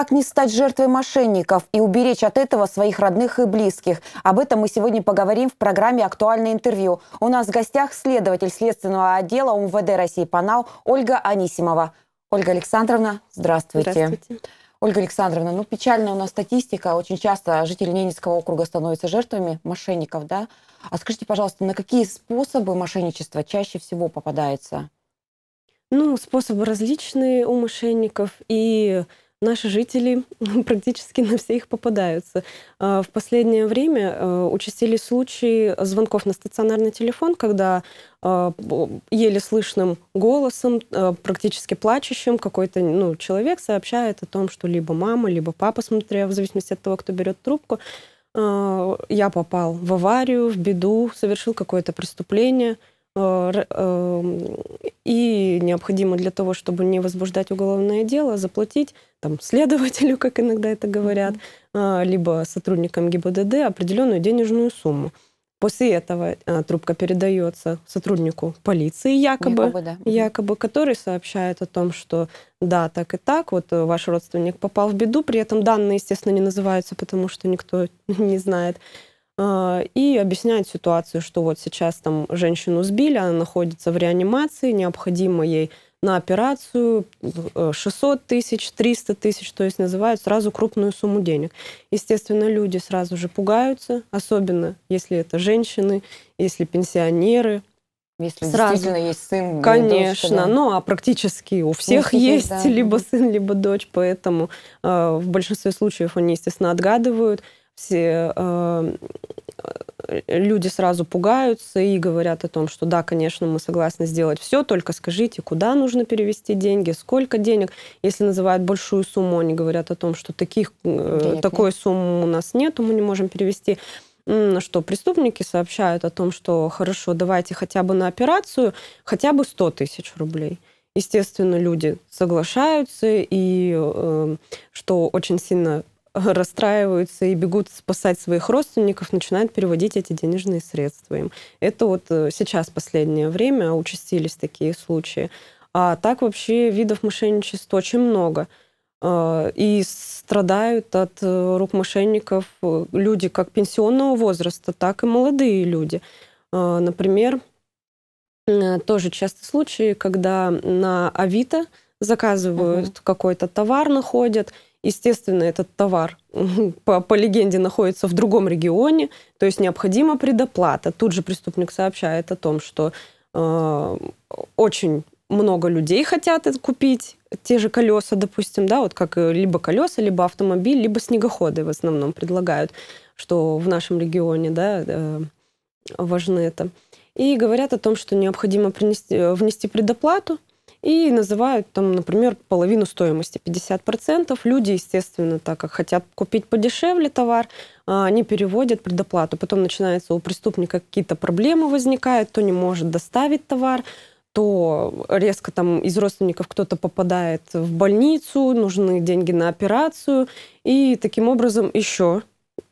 Как не стать жертвой мошенников и уберечь от этого своих родных и близких? Об этом мы сегодня поговорим в программе «Актуальное интервью». У нас в гостях следователь следственного отдела УМВД России по НАУ Ольга Анисимова. Ольга Александровна, здравствуйте. Здравствуйте. Ольга Александровна, ну печальная у нас статистика. Очень часто жители Ненецкого округа становятся жертвами мошенников, да? А скажите, пожалуйста, на какие способы мошенничества чаще всего попадается? Ну, способы различные у мошенников. И наши жители практически на все их попадаются. А, в последнее время э, участились случаи звонков на стационарный телефон, когда а, еле слышным голосом, а, практически плачущим, какой-то ну, человек сообщает о том, что либо мама, либо папа, смотря в зависимости от того, кто берет трубку, я попал в аварию, в беду, совершил какое-то преступление – Э, эм, и необходимо для того, чтобы не возбуждать уголовное дело, заплатить там, следователю, как иногда это говорят, а, либо сотрудникам ГИБДД определенную денежную сумму. После этого э, трубка передается сотруднику полиции, якобы, якобы, который сообщает о том, что да, так и так, вот э, ваш родственник попал в беду, при этом данные, естественно, не называются, потому что никто не знает. Э, и объясняет ситуацию, что вот сейчас там женщину сбили, она находится в реанимации, необходимо ей на операцию 600 э, тысяч, 300 тысяч, то есть называют сразу крупную сумму денег. Естественно, люди сразу же пугаются, особенно если это женщины, если пенсионеры, если Сразу. действительно есть сын. Конечно, дочь, да? ну а практически у всех Мужчины, есть да. либо сын, либо дочь, поэтому э, в большинстве случаев они, естественно, отгадывают. Э, э, люди сразу пугаются и говорят о том, что да, конечно, мы согласны сделать все, только скажите, куда нужно перевести деньги, сколько денег. Если называют большую сумму, они говорят о том, что таких, э, такой нет. суммы у нас нет, мы не можем перевести что преступники сообщают о том, что хорошо, давайте хотя бы на операцию хотя бы 100 тысяч рублей. Естественно, люди соглашаются, и э, что очень сильно расстраиваются и бегут спасать своих родственников, начинают переводить эти денежные средства им. Это вот э, сейчас последнее время участились такие случаи. А так вообще видов мошенничества очень много. Э, и страдают от э, рук мошенников люди как пенсионного возраста, так и молодые люди. Например, тоже частый случаи, когда на Авито заказывают угу. какой-то товар, находят – Естественно, этот товар по, по легенде находится в другом регионе, то есть необходима предоплата. Тут же преступник сообщает о том, что э, очень много людей хотят это купить, те же колеса, допустим, да, вот как э, либо колеса, либо автомобиль, либо снегоходы в основном предлагают, что в нашем регионе, да, э, важно это. И говорят о том, что необходимо принести, э, внести предоплату, и называют, там, например, половину стоимости, 50%. Люди, естественно, так как хотят купить подешевле товар, а, они переводят предоплату. Потом начинается у преступника какие-то проблемы возникают, то не может доставить товар, то резко там из родственников кто-то попадает в больницу, нужны деньги на операцию, и таким образом еще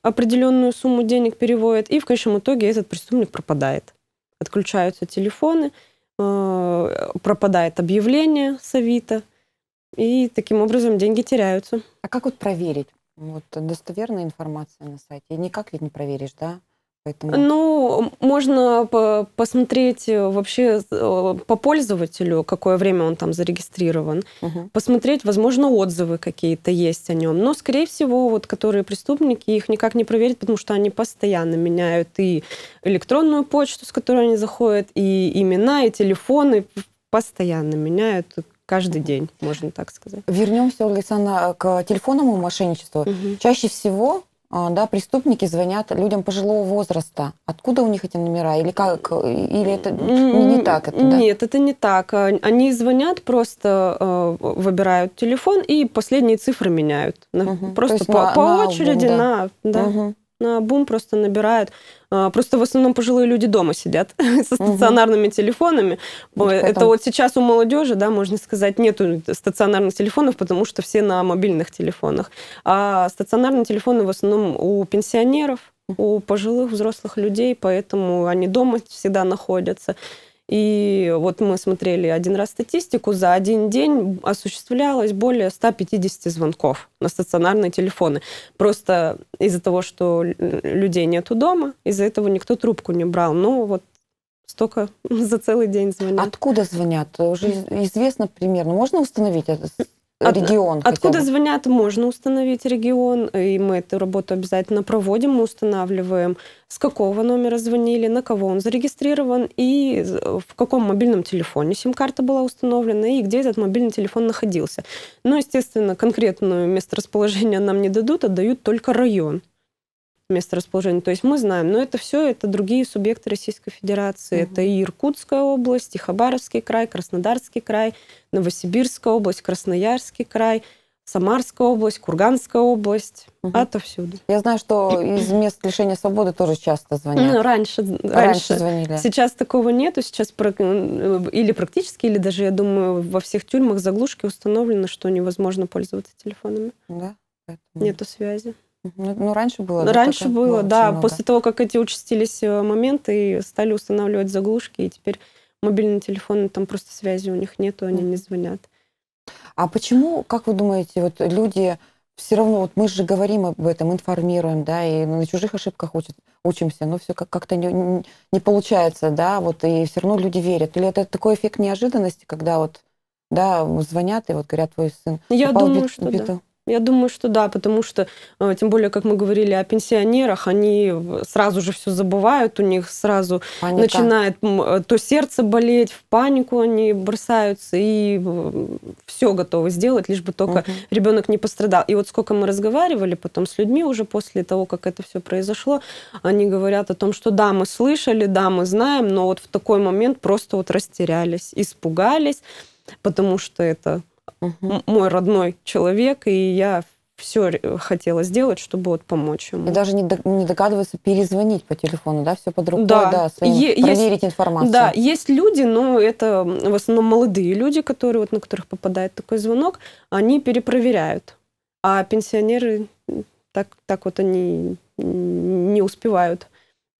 определенную сумму денег переводят, и в конечном итоге этот преступник пропадает. Отключаются телефоны, Э, пропадает объявление с Авито, и таким образом деньги теряются. А как вот проверить? Вот достоверная информация на сайте. Никак ведь не проверишь, да? Поэтому... Ну, можно посмотреть э, вообще э, по пользователю, какое время он там зарегистрирован, угу. посмотреть, возможно, отзывы какие-то есть о нем. Но, скорее всего, вот которые преступники, их никак не проверят, потому что они постоянно меняют и электронную почту, с которой они заходят, и имена, и телефоны постоянно меняют э, каждый день, можно так сказать. Вернемся, Александра, к телефонному мошенничеству. Угу. Чаще всего а, да, преступники звонят людям пожилого возраста. Откуда у них эти номера? Или как? Или это не, не так? Это, да? Нет, это не так. А, они звонят, просто а, выбирают телефон и последние цифры меняют. Угу. Просто по, на, по на очереди, да. на... Да. Угу бум просто набирает. А, просто в основном пожилые люди дома сидят со стационарными телефонами. Ну, это вот сейчас у молодежи, да, можно сказать, нету стационарных телефонов, потому что все на мобильных телефонах. А стационарные телефоны в основном у пенсионеров, у пожилых взрослых людей, поэтому они дома всегда находятся. И вот мы смотрели один раз статистику, за один день осуществлялось более 150 звонков на стационарные телефоны. Просто из-за того, что людей нету дома, из-за этого никто трубку не брал. Ну вот столько за целый день звонят. Откуда звонят? Уже известно примерно. Можно установить это? От, регион. Откуда звонят, можно установить регион, и мы эту работу обязательно проводим, мы устанавливаем, с какого номера звонили, на кого он зарегистрирован, и в каком мобильном телефоне сим-карта была установлена, и где этот мобильный телефон находился. Но, естественно, конкретное месторасположение нам не дадут, а дают только район место расположения. То есть мы знаем, но это все, это другие субъекты Российской Федерации. Угу. Это и Иркутская область, и Хабаровский край, Краснодарский край, Новосибирская область, Красноярский край. Самарская область, Курганская область, угу. отовсюду. Я знаю, что из мест лишения свободы тоже часто звонят. Ну, раньше, раньше, раньше звонили. Сейчас такого нету. Сейчас э, или практически, или даже, я думаю, во всех тюрьмах заглушки установлено, что невозможно пользоваться телефонами. Да. Поэтому... Нету связи. Ну, раньше было. Да, раньше такое? было, было да. После того, как эти участились э, моменты, и стали устанавливать заглушки, и теперь мобильные телефоны, там просто связи у них нету, они не звонят. А почему, как вы думаете, вот люди все равно, вот мы же говорим об этом, информируем, да, и на чужих ошибках учат, учимся, но все как- как-то не, не получается, да, вот, и все равно люди верят. Или это такой эффект неожиданности, когда вот, да, звонят и вот говорят, твой сын Я думаю, бит, что биту. да. Я думаю, что да, потому что, э, тем более, как мы говорили о пенсионерах, они сразу же все забывают, у них сразу Паника. начинает э, то сердце болеть, в панику они бросаются и э, все готовы сделать, лишь бы только угу. ребенок не пострадал. И вот сколько мы разговаривали потом с людьми уже после того, как это все произошло, они говорят о том, что да, мы слышали, да, мы знаем, но вот в такой момент просто вот растерялись, испугались, потому что это угу. мой родной человек, и я все хотела сделать, чтобы вот помочь ему. И даже не, до, не догадываться перезвонить по телефону, да, все под рукой, да, да своим, е- проверить информацию. Да, есть люди, но это в основном молодые люди, которые вот на которых попадает такой звонок, они перепроверяют, а пенсионеры так так вот они не успевают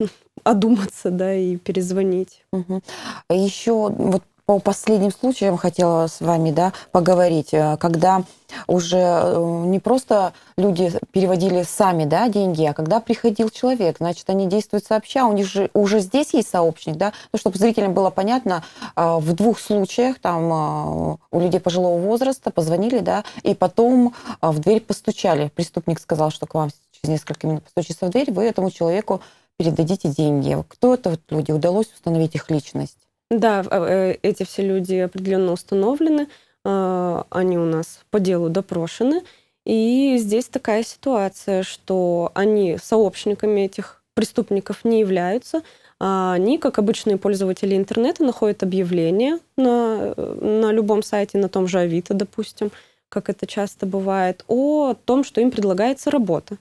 одуматься, да, и перезвонить. Угу. А Еще вот по последним случаям хотела с вами да, поговорить, э, когда уже э, не просто люди переводили сами да, деньги, а когда приходил человек, значит, они действуют сообща, у них же уже здесь есть сообщник, да, ну, чтобы зрителям было понятно, э, в двух случаях там у людей пожилого возраста позвонили, да, и потом в дверь постучали. Преступник сказал, что к вам через несколько минут постучится в дверь, вы этому человеку передадите деньги. Кто это вот люди? Удалось установить их личность? Да, а, э, эти все люди определенно установлены, а, они у нас по делу допрошены. И здесь такая ситуация, что они сообщниками этих преступников не являются, а они, как обычные пользователи интернета, находят объявления на, э, на любом сайте, на том же Авито, допустим, как это часто бывает, о том, что им предлагается работа.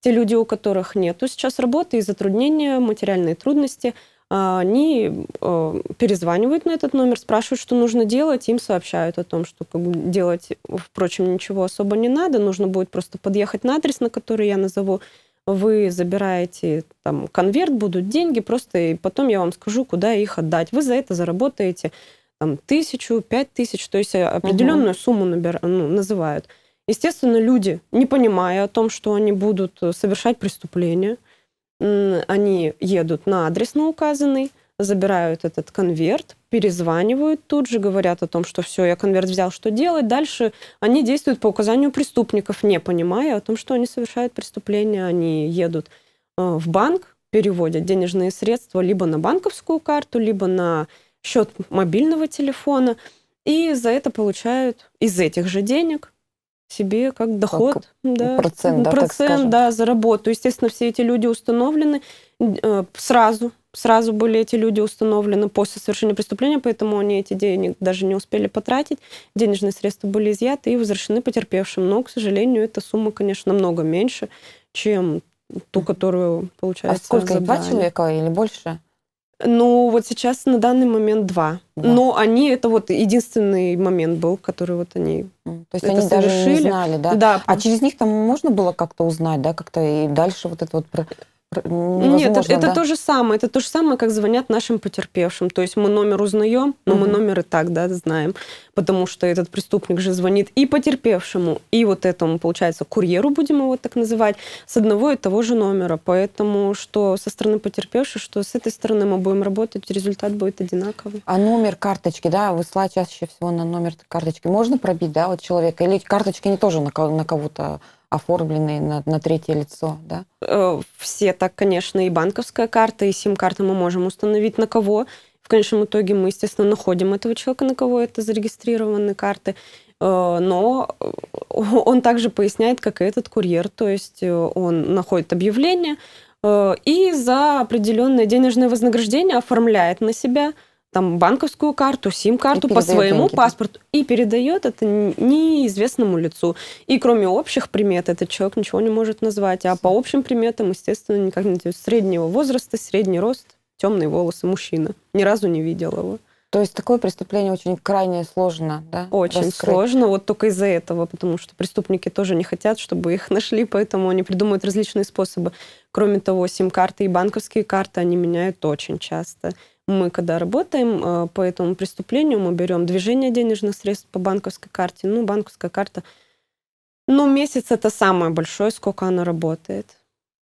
Те люди, у которых нету сейчас работы и затруднения, материальные трудности – а, они э, перезванивают на этот номер, спрашивают, что нужно делать, им сообщают о том, что как бы, делать, впрочем, ничего особо не надо, нужно будет просто подъехать на адрес, на который я назову, вы забираете там конверт, будут деньги, просто и потом я вам скажу, куда их отдать. Вы за это заработаете там тысячу, пять тысяч, то есть э, определенную угу. сумму набира, ну, называют. Естественно, люди, не понимая о том, что они будут э, совершать преступление, они едут на адрес, на указанный, забирают этот конверт, перезванивают, тут же говорят о том, что все, я конверт взял, что делать. Дальше они действуют по указанию преступников, не понимая о том, что они совершают преступление. Они едут э, в банк, переводят денежные средства либо на банковскую карту, либо на счет мобильного телефона, и за это получают из этих же денег себе как доход, как да, процент, да, процент да, за работу. Естественно, все эти люди установлены э, сразу, сразу были эти люди установлены после совершения преступления, поэтому они эти деньги даже не успели потратить. Денежные средства были изъяты и возвращены потерпевшим. Но, к сожалению, эта сумма, конечно, намного меньше, чем ту, которую, а получается, А сколько, забрали. два человека или больше? Ну, вот сейчас на данный момент два. два. Но они, это вот единственный момент был, который вот они То есть это они совершили. даже не знали, да? Да. А через них там можно было как-то узнать, да, как-то и дальше вот это вот... Нет, это, да? это то же самое. Это то же самое, как звонят нашим потерпевшим. То есть мы номер узнаем, но угу. мы номер и так, да, знаем. Потому что этот преступник же звонит и потерпевшему, и вот этому, получается, курьеру, будем его так называть, с одного и того же номера. Поэтому что со стороны потерпевшего, что с этой стороны мы будем работать, результат будет одинаковый. А номер карточки, да, высылать чаще всего на номер карточки можно пробить, да, вот человека? Или карточки не тоже на кого-то оформленные на, на третье лицо, да? Э, все так, конечно, и банковская карта, и сим-карта мы можем установить на кого. В конечном итоге мы, естественно, находим этого человека, на кого это зарегистрированы карты. Э, но э, он также поясняет, как и этот курьер, то есть он находит объявление и за определенное денежное вознаграждение оформляет на себя – там банковскую карту, сим-карту по своему деньги, паспорту и передает это неизвестному лицу. И кроме общих примет этот человек ничего не может назвать, а по общим приметам, естественно, никак не среднего возраста, средний рост, темные волосы, мужчина. Ни разу не видела его. То есть такое преступление очень крайне сложно, да? Очень раскрыть. сложно, вот только из-за этого, потому что преступники тоже не хотят, чтобы их нашли, поэтому они придумывают различные способы. Кроме того, сим-карты и банковские карты они меняют очень часто. Мы, когда работаем э, по этому преступлению, мы берем движение денежных средств по банковской карте. Ну, банковская карта, ну, месяц это самое большое, сколько она работает.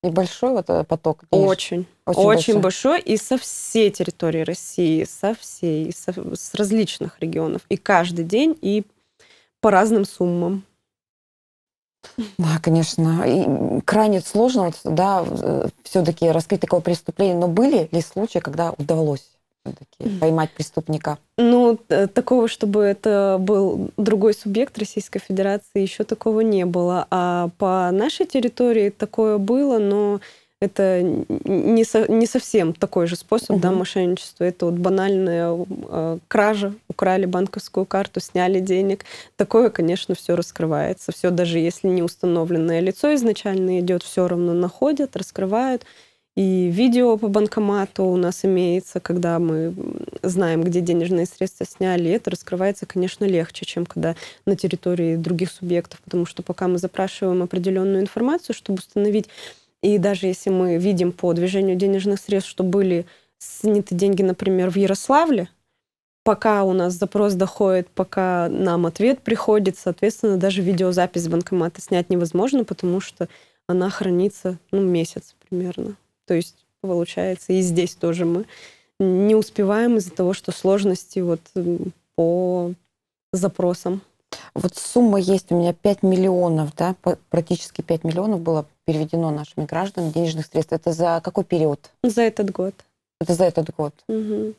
И большой вот э, поток? Очень. Очень, очень большой. большой. И со всей территории России, со всей, со, с различных регионов. И каждый день, и по разным суммам. Да, конечно. И крайне сложно вот, да, э, все-таки раскрыть такого преступления. Но были ли случаи, когда удалось все-таки поймать преступника? Ну, э, такого, чтобы это был другой субъект Российской Федерации, еще такого не было. А по нашей территории такое было, но это не, со, не совсем такой же способ угу. да, мошенничества. Это вот банальная э, кража. Украли банковскую карту, сняли денег. Такое, конечно, все раскрывается. Все, даже если не установленное лицо изначально идет, все равно находят, раскрывают. И видео по банкомату у нас имеется, когда мы знаем, где денежные средства сняли. И это раскрывается, конечно, легче, чем когда на территории других субъектов, потому что пока мы запрашиваем определенную информацию, чтобы установить и даже если мы видим по движению денежных средств, что были сняты деньги, например, в Ярославле, пока у нас запрос доходит, пока нам ответ приходит, соответственно, даже видеозапись с банкомата снять невозможно, потому что она хранится ну, месяц примерно. То есть, получается, и здесь тоже мы не успеваем из-за того, что сложности вот по запросам. Вот сумма есть у меня 5 миллионов, да, практически 5 миллионов было переведено нашими гражданами денежных средств. Это за какой период? За этот год. Это за этот год. Угу.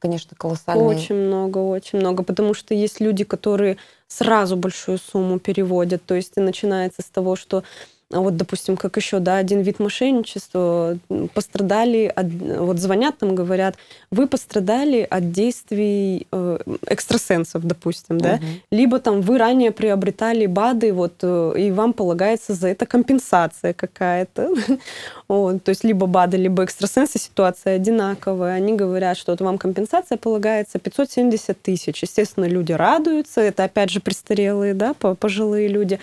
Конечно, колоссально. Очень много, очень много. Потому что есть люди, которые сразу большую сумму переводят. То есть начинается с того, что а вот, допустим, как еще, да, один вид мошенничества, пострадали, от, вот звонят там, говорят, вы пострадали от действий э, экстрасенсов, допустим, да, угу. либо там вы ранее приобретали БАДы, вот, э, и вам полагается за это компенсация какая-то. вот, то есть либо БАДы, либо экстрасенсы, ситуация одинаковая. Они говорят, что вот вам компенсация полагается 570 тысяч. Естественно, люди радуются, это опять же престарелые, да, пожилые люди.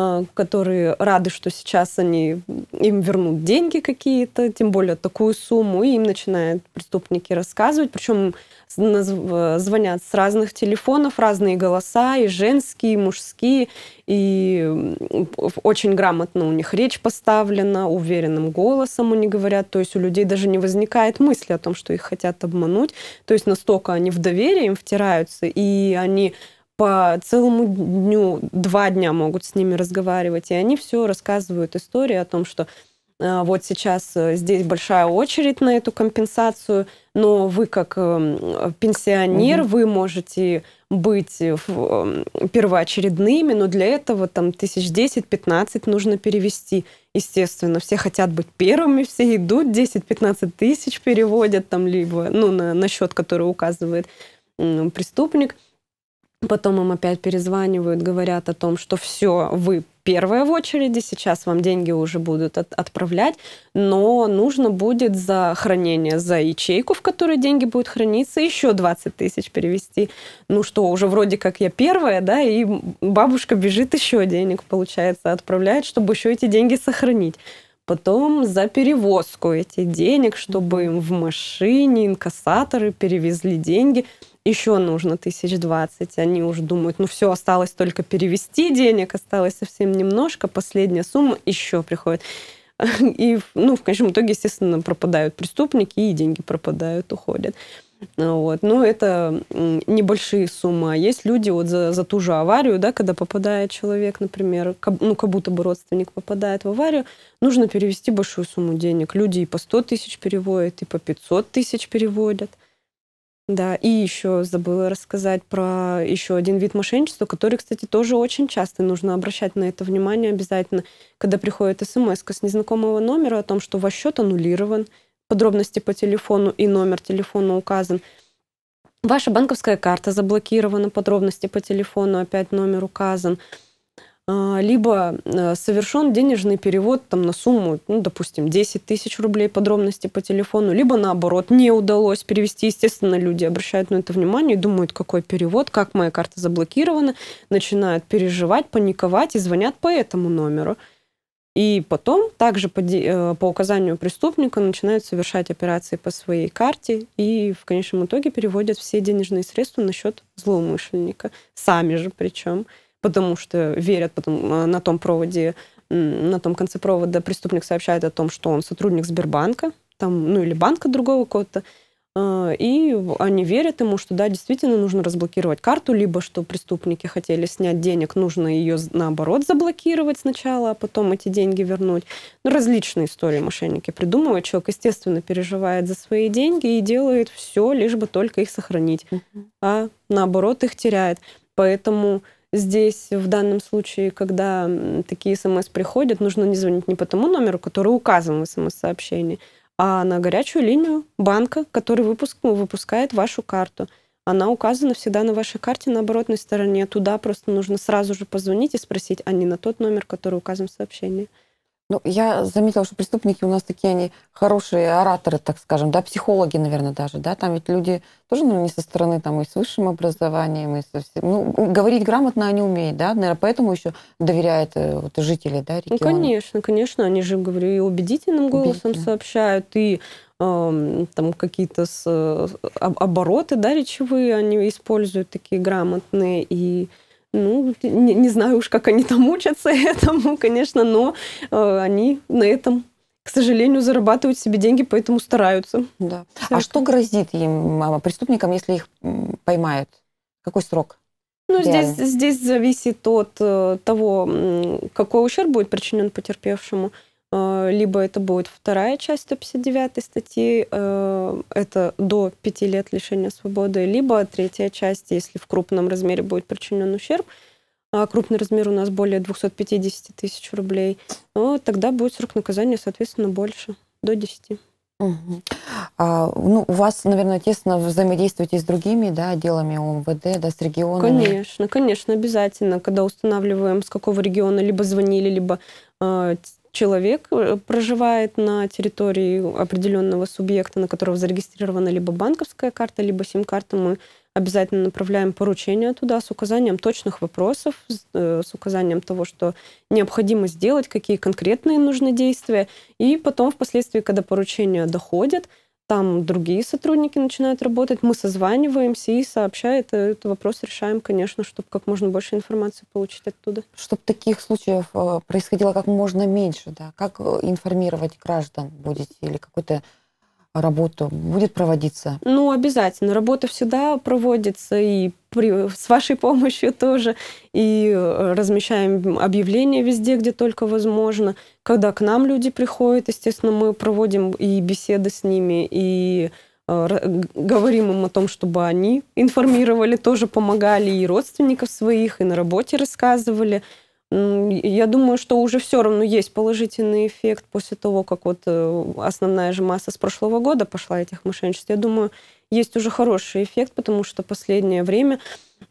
А, которые рады, что сейчас они им вернут деньги какие-то, тем более такую сумму, и им начинают преступники рассказывать. Причем звонят с разных телефонов, разные голоса, и женские, и мужские, и очень грамотно у них речь поставлена, уверенным голосом они говорят, то есть у людей даже не возникает мысли о том, что их хотят обмануть, то есть настолько они в доверие им втираются, и они по целому дню, два дня могут с ними разговаривать, и они все рассказывают истории о том, что э, вот сейчас э, здесь большая очередь на эту компенсацию, но вы как э, пенсионер, угу. вы можете быть первоочередными, но для этого там тысяч десять-пятнадцать нужно перевести. Естественно, все хотят быть первыми, все идут, 10-15 тысяч переводят там либо ну, на, на счет, который указывает преступник – Потом им опять перезванивают, говорят о том, что все, вы первые в очереди, сейчас вам деньги уже будут от, отправлять, но нужно будет за хранение, за ячейку, в которой деньги будут храниться, еще 20 тысяч перевести. Ну что, уже вроде как я первая, да, и бабушка бежит еще денег, получается, отправляет, чтобы еще эти деньги сохранить потом за перевозку этих денег, чтобы им в машине инкассаторы перевезли деньги. Еще нужно тысяч двадцать. Они уже думают, ну все, осталось только перевести денег, осталось совсем немножко, последняя сумма еще приходит. И, ну, в конечном итоге, естественно, пропадают преступники, и деньги пропадают, уходят. Вот. Но ну, это небольшие суммы. А есть люди вот за, за ту же аварию, да, когда попадает человек, например, как, ну, как будто бы родственник попадает в аварию, нужно перевести большую сумму денег. Люди и по 100 тысяч переводят, и по 500 тысяч переводят. Да, и еще забыла рассказать про еще один вид мошенничества, который, кстати, тоже очень часто. Нужно обращать на это внимание обязательно, когда приходит смс эм с незнакомого номера о том, что ваш счет аннулирован, подробности по телефону и номер телефона указан. Ваша банковская карта заблокирована, подробности по телефону, опять номер указан. А, либо э, совершен денежный перевод там, на сумму, ну, допустим, 10 тысяч рублей, подробности по телефону, либо наоборот, не удалось перевести. Естественно, люди обращают на это внимание и думают, какой перевод, как моя карта заблокирована, начинают переживать, паниковать и звонят по этому номеру. И потом также по, э, по указанию преступника начинают совершать операции по своей карте и в конечном итоге переводят все денежные средства на счет злоумышленника. Сами же причем, потому что верят потом э, на том проводе, на том конце провода преступник сообщает о том, что он сотрудник Сбербанка, там, ну или банка другого какого-то, Э, и они верят ему, что да, действительно нужно разблокировать карту, либо что преступники хотели снять денег, нужно ее наоборот заблокировать сначала, а потом эти деньги вернуть. Ну, различные истории мошенники придумывают. Человек, естественно, переживает за свои деньги и делает все, лишь бы только их сохранить, mm -hmm. а наоборот их теряет. Поэтому здесь в данном случае, когда такие смс приходят, нужно не звонить не по тому номеру, который указан в смс-сообщении, а на горячую линию банка, который выпуск, ну, выпускает вашу карту. Она указана всегда на вашей карте на оборотной стороне. Туда просто нужно сразу же позвонить и спросить, а не на тот номер, который указан в сообщении. Ну, я заметила, что преступники у нас такие, они хорошие ораторы, так скажем, да, психологи, наверное, даже, да, там ведь люди тоже, наверное, ну, не со стороны, там, и с высшим образованием, и со всем, ну, говорить грамотно они умеют, да, наверное, поэтому еще доверяют э, вот, жители, да, ну, региона. Ну, конечно, конечно, они же, говорю, и убедительным голосом Убедительно. сообщают, и там какие-то с, э, обороты, да, речевые они используют такие грамотные, и ну, не, не знаю уж, как они там учатся этому, конечно, но э, они на этом к сожалению, зарабатывают себе деньги, поэтому стараются. Да. А что грозит им, а, преступникам, если их поймают? Какой срок? Ну, здесь, здесь зависит от э, того, какой ущерб будет причинен потерпевшему. Э, либо это будет вторая часть 159 статьи, э, это до 5 лет лишения свободы, либо третья часть, если в крупном размере будет причинен ущерб, а крупный размер у нас более 250 тысяч рублей, ну, тогда будет срок наказания, соответственно, больше, до 10. Угу. А, ну, у вас, наверное, тесно взаимодействуете с другими да, делами ОМВД, да, с регионами? Конечно, конечно, обязательно. Когда устанавливаем, с какого региона либо звонили, либо э, человек э, проживает на территории определенного субъекта, на которого зарегистрирована либо банковская карта, либо сим-карта, мы обязательно направляем поручение туда с указанием точных вопросов, э, с указанием того, что необходимо сделать, какие конкретные нужны действия. И потом, впоследствии, когда поручение доходит там другие сотрудники начинают работать, мы созваниваемся и сообщает, этот вопрос решаем, конечно, чтобы как можно больше информации получить оттуда. Чтобы таких случаев э, происходило как можно меньше, да? Как э, информировать граждан будете или какой-то работу будет проводиться? Ну, обязательно. Работа всегда проводится, и при, с вашей помощью тоже. И э, размещаем объявления везде, где только возможно. Когда к нам люди приходят, естественно, мы проводим и беседы с ними, и э, говорим им о том, чтобы они информировали, тоже помогали и родственников своих, и на работе рассказывали. Я думаю, что уже все равно есть положительный эффект после того, как вот э, основная же масса с прошлого года пошла этих мошенничеств. Я думаю, есть уже хороший эффект, потому что последнее время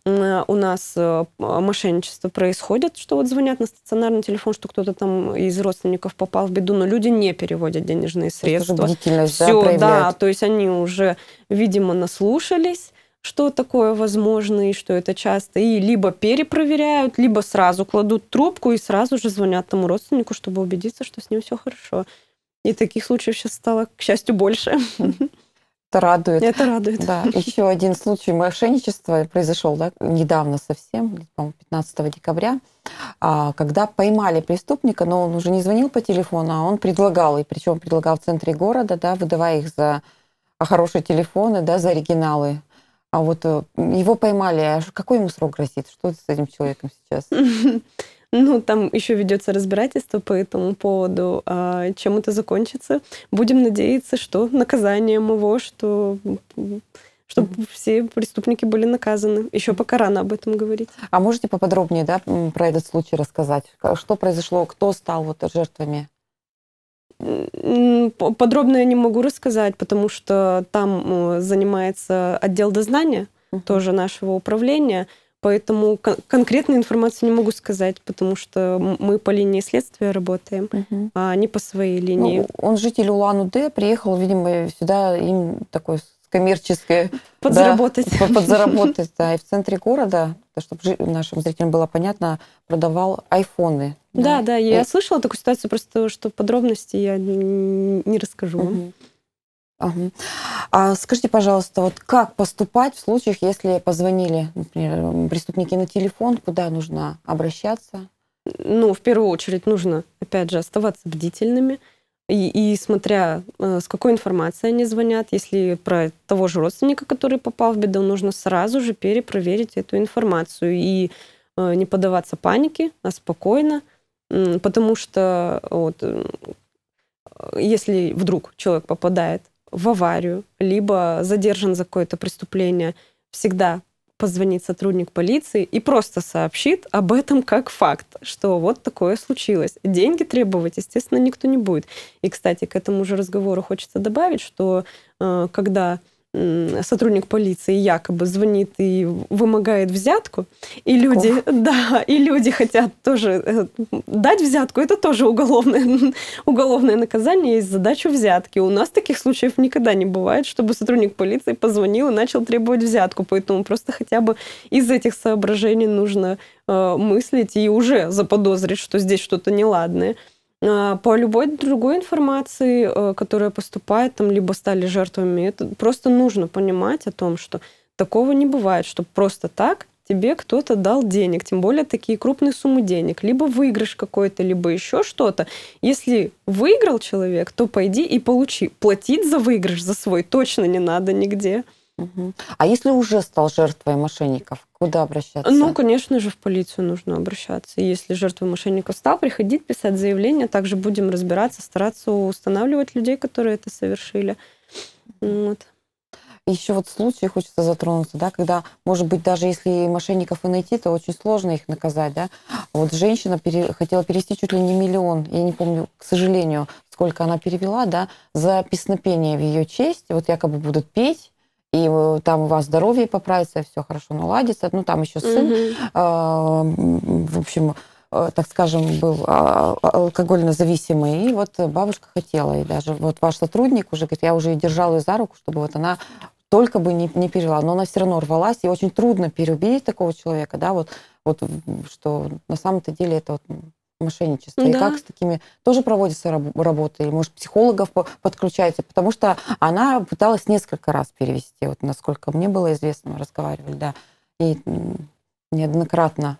у нас э, мошенничество происходит, что вот звонят на стационарный телефон, что кто-то там из родственников попал в беду, но люди не переводят денежные средства. Все, да, да, то есть они уже, видимо, наслушались, что такое возможно и что это часто. И либо перепроверяют, либо сразу кладут трубку и сразу же звонят тому родственнику, чтобы убедиться, что с ним все хорошо. И таких случаев сейчас стало, к счастью, больше. Это радует. Это радует. Да. Еще один случай мошенничества произошел да, недавно совсем, по-моему, 15 декабря, а, когда поймали преступника, но он уже не звонил по телефону, а он предлагал, и причем предлагал в центре города, да, выдавая их за хорошие телефоны, да, за оригиналы а вот э, его поймали, а какой ему срок грозит? Что с этим человеком сейчас? Ну, там еще ведется разбирательство по этому поводу, а чем это закончится. Будем надеяться, что наказанием его, что чтобы mm-hmm. все преступники были наказаны. Еще пока рано об этом говорить. А можете поподробнее да, про этот случай рассказать? Что произошло? Кто стал вот жертвами? Подробно я не могу рассказать, потому что там э, занимается отдел дознания, угу. тоже нашего управления. Поэтому кон- конкретную информацию не могу сказать, потому что мы по линии следствия работаем, угу. а не по своей линии. Ну, он житель Улан-Удэ, приехал, видимо, сюда им такой коммерческое. Подзаработать. Да, подзаработать, да. И в центре города, чтобы нашим зрителям было понятно, продавал айфоны. Да, да, да я и... слышала такую ситуацию, просто что подробности я не расскажу вам. Ага. А скажите, пожалуйста, вот как поступать в случаях, если позвонили, например, преступники на телефон, куда нужно обращаться? Ну, в первую очередь нужно, опять же, оставаться бдительными, и, и смотря, э, с какой информацией они звонят, если про того же родственника, который попал в беду, нужно сразу же перепроверить эту информацию и э, не поддаваться панике, а спокойно, потому что вот, э, если вдруг человек попадает в аварию, либо задержан за какое-то преступление, всегда позвонит сотрудник полиции и просто сообщит об этом как факт, что вот такое случилось. Деньги требовать, естественно, никто не будет. И, кстати, к этому же разговору хочется добавить, что э, когда сотрудник полиции якобы звонит и вымогает взятку, и люди, Ох. да, и люди хотят тоже э, дать взятку, это тоже уголовное, уголовное наказание, есть задача взятки. У нас таких случаев никогда не бывает, чтобы сотрудник полиции позвонил и начал требовать взятку, поэтому просто хотя бы из этих соображений нужно э, мыслить и уже заподозрить, что здесь что-то неладное. А, по любой другой информации, э, которая поступает, там либо стали жертвами, это просто нужно понимать о том, что такого не бывает, что просто так тебе кто-то дал денег, тем более такие крупные суммы денег, либо выигрыш какой-то, либо еще что-то. Если выиграл человек, то пойди и получи. Платить за выигрыш за свой точно не надо нигде. А если уже стал жертвой мошенников, куда обращаться? Ну, конечно же, в полицию нужно обращаться. Если жертвой мошенников стал, приходить, писать заявление. Также будем разбираться, стараться устанавливать людей, которые это совершили. Вот. Еще вот случаи хочется затронуться, да, когда, может быть, даже если мошенников и найти, то очень сложно их наказать, да. Вот женщина пере... хотела перевести чуть ли не миллион, я не помню, к сожалению, сколько она перевела, да, за песнопение в ее честь, вот якобы будут петь, и э, там у вас здоровье поправится, все хорошо наладится. Ну, там еще сын, а, в общем, э, так скажем, был а, а, алкогольно зависимый. И вот бабушка хотела, и даже вот ваш сотрудник уже говорит, я уже держала за руку, чтобы вот она только бы не, не перела, но она все равно рвалась, и очень трудно переубедить такого человека, да, вот, вот что на самом-то деле это вот мошенничество да. и как с такими тоже проводится работа, и, может, психологов подключаете, потому что она пыталась несколько раз перевести, вот насколько мне было известно, мы разговаривали, да, и неоднократно.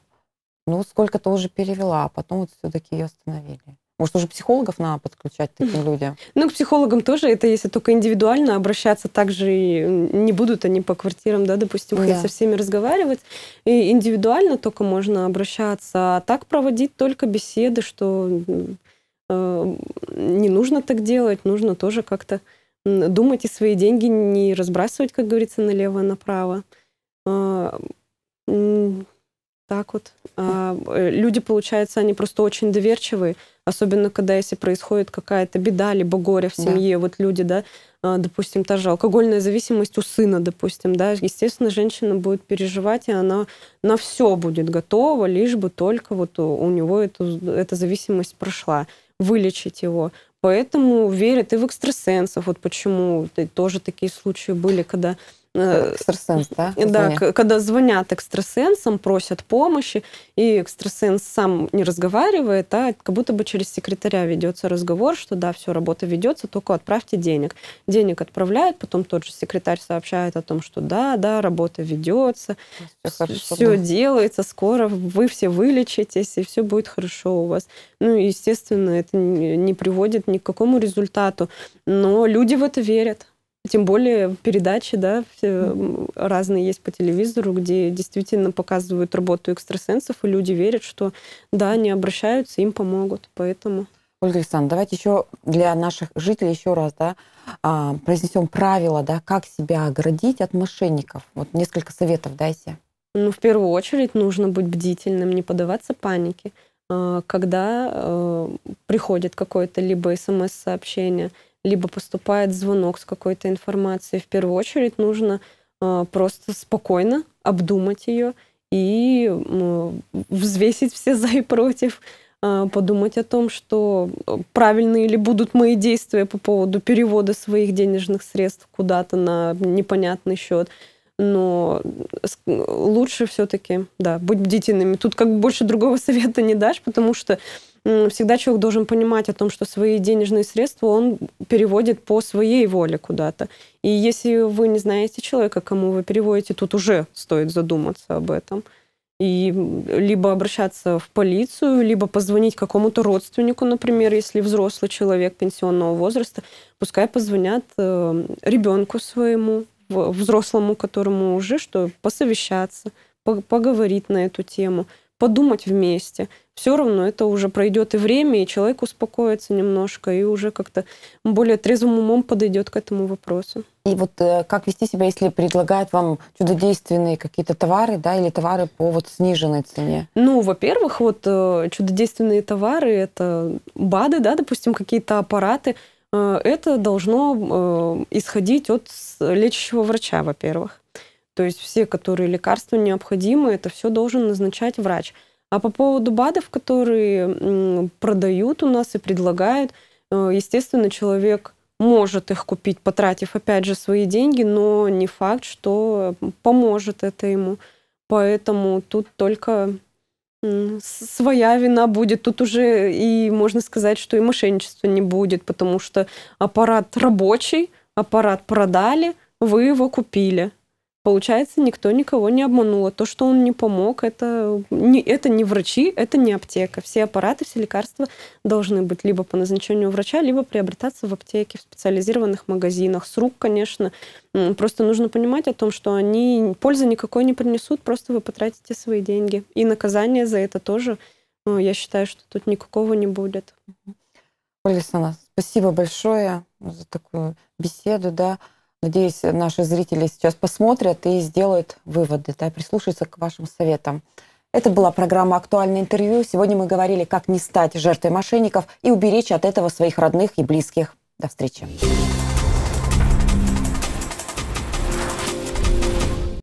Ну, сколько-то уже перевела, а потом вот все-таки ее остановили. Может, уже психологов надо подключать таким людям? Ну, к психологам тоже. Это если только индивидуально обращаться, также и не будут они по квартирам, да, допустим, да. со всеми разговаривать. И индивидуально только можно обращаться. А так проводить только беседы, что э, не нужно так делать, нужно тоже как-то думать и свои деньги не разбрасывать, как говорится, налево-направо. Э, а, так вот. А, э, люди, получается, они просто очень доверчивые, особенно когда если происходит какая-то беда либо горе в семье, да. вот люди, да, а, допустим, та же алкогольная зависимость у сына, допустим, да, естественно, женщина будет переживать, и она на все будет готова, лишь бы только вот у него эту, эта зависимость прошла, вылечить его. Поэтому верят и в экстрасенсов. Вот почему тоже такие случаи были, когда Э, экстрасенс, да? Э, да, когда звонят экстрасенсам, просят помощи, и экстрасенс сам не разговаривает, а как будто бы через секретаря ведется разговор, что да, все, работа ведется, только отправьте денег. Денег отправляют, потом тот же секретарь сообщает о том, что да, да, работа ведется, все, хорошо, все да. делается, скоро вы все вылечитесь, и все будет хорошо у вас. Ну, естественно, это не приводит ни к какому результату, но люди в это верят. Тем более передачи, да, разные есть по телевизору, где действительно показывают работу экстрасенсов, и люди верят, что да, они обращаются, им помогут. Поэтому Ольга Александровна, давайте еще для наших жителей еще раз да, а, произнесем правила, да, как себя оградить от мошенников. Вот несколько советов дайте. Ну, в первую очередь нужно быть бдительным, не поддаваться панике. А, когда э, приходит какое-то либо смс-сообщение, либо поступает звонок с какой-то информацией, в первую очередь нужно э, просто спокойно обдумать ее и взвесить все за и против, э, подумать о том, что э, правильные ли будут мои действия по поводу перевода своих денежных средств куда-то на непонятный счет. Но лучше все-таки, да, будь бдительными. Тут как бы больше другого совета не дашь, потому что всегда человек должен понимать о том, что свои денежные средства он переводит по своей воле куда-то. И если вы не знаете человека, кому вы переводите, тут уже стоит задуматься об этом. И либо обращаться в полицию, либо позвонить какому-то родственнику, например, если взрослый человек пенсионного возраста, пускай позвонят э, ребенку своему, взрослому, которому уже, что посовещаться, поговорить на эту тему – подумать вместе. Все равно это уже пройдет и время, и человек успокоится немножко, и уже как-то более трезвым умом подойдет к этому вопросу. И вот э, как вести себя, если предлагают вам чудодейственные какие-то товары, да, или товары по вот сниженной цене? Ну, во-первых, вот э, чудодейственные товары это БАДы, да, допустим, какие-то аппараты. Э, это должно э, исходить от лечащего врача, во-первых. То есть все, которые лекарства необходимы, это все должен назначать врач. А по поводу БАДов, которые продают у нас и предлагают, э, естественно, человек может их купить, потратив, опять же, свои деньги, но не факт, что поможет это ему. Поэтому тут только своя вина будет. Тут уже и можно сказать, что и мошенничества не будет, потому что аппарат рабочий, аппарат продали, вы его купили. Получается, никто никого не обманул. то, что он не помог, это не, это не врачи, это не аптека. Все аппараты, все лекарства должны быть либо по назначению врача, либо приобретаться в аптеке, в специализированных магазинах. С рук, конечно. Просто нужно понимать о том, что они пользы никакой не принесут, просто вы потратите свои деньги. И наказание за это тоже, э, я считаю, что тут никакого не будет. Ольга Александровна, спасибо большое за такую беседу. Да. Надеюсь, наши зрители сейчас посмотрят и сделают выводы, да, прислушаются к вашим советам. Это была программа «Актуальное интервью». Сегодня мы говорили, как не стать жертвой мошенников и уберечь от этого своих родных и близких. До встречи.